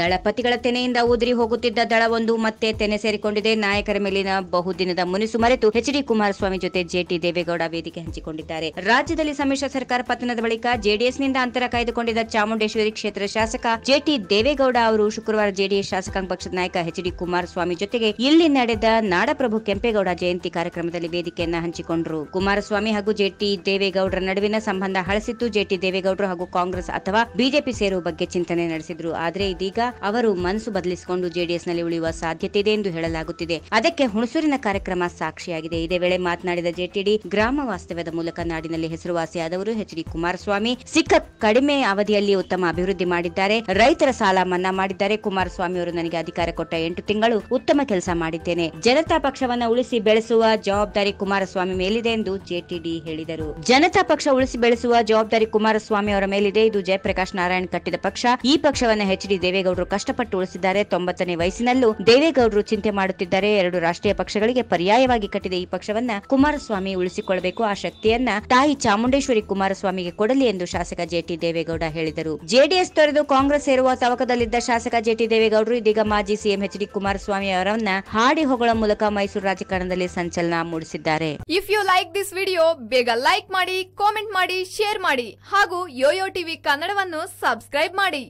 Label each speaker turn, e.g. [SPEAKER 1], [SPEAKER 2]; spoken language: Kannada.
[SPEAKER 1] ದಳಪತಿಗಳ ತೆನೆಯಿಂದ ಉದುರಿ ಹೋಗುತ್ತಿದ್ದ ದಳವೊಂದು ಮತ್ತೆ ತೆನೆ ಸೇರಿಕೊಂಡಿದೆ ನಾಯಕರ ಮೇಲಿನ ಬಹುದಿನದ ಮುನಿಸು ಮರೆತು ಎಚ್ ಡಿ ಕುಮಾರಸ್ವಾಮಿ ಜೊತೆ ಜೆಟಿ ದೇವೇಗೌಡ ವೇದಿಕೆ ಹಂಚಿಕೊಂಡಿದ್ದಾರೆ ರಾಜ್ಯದಲ್ಲಿ ಸಮ್ಮಿಶ್ರ ಸರ್ಕಾರ ಪತನದ ಬಳಿಕ ಜೆಡಿಎಸ್ನಿಂದ ಅಂತರ ಕಾಯ್ದುಕೊಂಡಿದ್ದ ಚಾಮುಂಡೇಶ್ವರಿ ಕ್ಷೇತ್ರ ಶಾಸಕ ಜೆಟಿ ದೇವೇಗೌಡ ಅವರು ಶುಕ್ರವಾರ ಜೆಡಿಎಸ್ ಶಾಸಕಾಂಗ ಪಕ್ಷದ ನಾಯಕ ಎಚ್ ಡಿ ಕುಮಾರಸ್ವಾಮಿ ಜೊತೆಗೆ ಇಲ್ಲಿ ನಡೆದ ನಾಡಪ್ರಭು ಕೆಂಪೇಗೌಡ ಜಯಂತಿ ಕಾರ್ಯಕ್ರಮದಲ್ಲಿ ವೇದಿಕೆಯನ್ನ ಹಂಚಿಕೊಂಡರು ಕುಮಾರಸ್ವಾಮಿ ಹಾಗೂ ಜೆಟಿ ದೇವೇಗೌಡರ ನಡುವಿನ ಸಂಬಂಧ ಹಳಸಿತ್ತು ಜೆಟಿ ದೇವೇಗೌಡರು ಹಾಗೂ ಕಾಂಗ್ರೆಸ್ ಅಥವಾ ಬಿಜೆಪಿ ಸೇರುವ ಬಗ್ಗೆ ಚಿಂತನೆ ನಡೆಸಿದ್ರು ಆದರೆ ಇದೀಗ ಅವರು ಮನಸ್ಸು ಬದಲಿಸಿಕೊಂಡು ಜೆಡಿಎಸ್ ನಲ್ಲಿ ಉಳಿಯುವ ಸಾಧ್ಯತೆ ಇದೆ ಎಂದು ಹೇಳಲಾಗುತ್ತಿದೆ ಅದಕ್ಕೆ ಹುಣಸೂರಿನ ಕಾರ್ಯಕ್ರಮ ಸಾಕ್ಷಿಯಾಗಿದೆ ಇದೇ ವೇಳೆ ಮಾತನಾಡಿದ ಜೆಟಿಡಿ ಗ್ರಾಮ ವಾಸ್ತವ್ಯದ ಮೂಲಕ ನಾಡಿನಲ್ಲಿ ಹೆಸರುವಾಸಿಯಾದವರು ಎಚ್ ಡಿ ಕುಮಾರಸ್ವಾಮಿ ಸಿಕ್ಕ ಕಡಿಮೆ ಅವಧಿಯಲ್ಲಿ ಉತ್ತಮ ಅಭಿವೃದ್ಧಿ ಮಾಡಿದ್ದಾರೆ ರೈತರ ಸಾಲ ಮನ್ನಾ ಮಾಡಿದ್ದಾರೆ ಕುಮಾರಸ್ವಾಮಿ ಅವರು ನನಗೆ ಅಧಿಕಾರ ಕೊಟ್ಟ ಎಂಟು ತಿಂಗಳು ಉತ್ತಮ ಕೆಲಸ ಮಾಡಿದ್ದೇನೆ ಜನತಾ ಪಕ್ಷವನ್ನ ಉಳಿಸಿ ಬೆಳೆಸುವ ಜವಾಬ್ದಾರಿ ಕುಮಾರಸ್ವಾಮಿ ಮೇಲಿದೆ ಎಂದು ಜೆಟಿಡಿ ಹೇಳಿದರು ಜನತಾ ಪಕ್ಷ ಉಳಿಸಿ ಬೆಳೆಸುವ ಜವಾಬ್ದಾರಿ ಕುಮಾರಸ್ವಾಮಿ ಅವರ ಮೇಲಿದೆ ಇದು ಜಯಪ್ರಕಾಶ್ ನಾರಾಯಣ್ ಕಟ್ಟಿದ ಪಕ್ಷ ಈ ಪಕ್ಷವನ್ನು ಎಚ್ ಡಿ ದೇವೇಗೌಡ ದೇವೇಗೌಡರು ಕಷ್ಟಪಟ್ಟು ಉಳಿಸಿದ್ದಾರೆ ತೊಂಬತ್ತನೇ ವಯಸ್ಸಿನಲ್ಲೂ ದೇವೇಗೌಡರು ಚಿಂತೆ ಮಾಡುತ್ತಿದ್ದಾರೆ ಎರಡು ರಾಷ್ಟ್ರೀಯ ಪಕ್ಷಗಳಿಗೆ ಪರ್ಯಾಯವಾಗಿ ಕಟ್ಟಿದ ಈ ಪಕ್ಷವನ್ನ ಕುಮಾರಸ್ವಾಮಿ ಉಳಿಸಿಕೊಳ್ಳಬೇಕು ಆ ಶಕ್ತಿಯನ್ನ ತಾಯಿ ಚಾಮುಂಡೇಶ್ವರಿ ಕುಮಾರಸ್ವಾಮಿಗೆ ಕೊಡಲಿ ಎಂದು ಶಾಸಕ ಜೆಟಿ ದೇವೇಗೌಡ ಹೇಳಿದರು ಜೆಡಿಎಸ್ ತೊರೆದು ಕಾಂಗ್ರೆಸ್ ಸೇರುವ ತವಕದಲ್ಲಿದ್ದ ಶಾಸಕ ಜೆಟಿ ದೇವೇಗೌಡರು ಇದೀಗ ಮಾಜಿ ಸಿಎಂ ಎಚ್ ಡಿ ಕುಮಾರಸ್ವಾಮಿ ಅವರನ್ನ ಹಾಡಿ ಹೊಗಳ ಮೂಲಕ ಮೈಸೂರು ರಾಜಕಾರಣದಲ್ಲಿ ಸಂಚಲನ ಮೂಡಿಸಿದ್ದಾರೆ
[SPEAKER 2] if you like this video ಬೇಗ ಲೈಕ್ ಮಾಡಿ ಕಾಮೆಂಟ್ ಮಾಡಿ ಶೇರ್ ಮಾಡಿ ಹಾಗೂ ಯೋಯೋ ಟಿವಿ ಕನ್ನಡವನ್ನು ಸಬ್ಸ್ಕ್ರೈಬ್ ಮಾಡಿ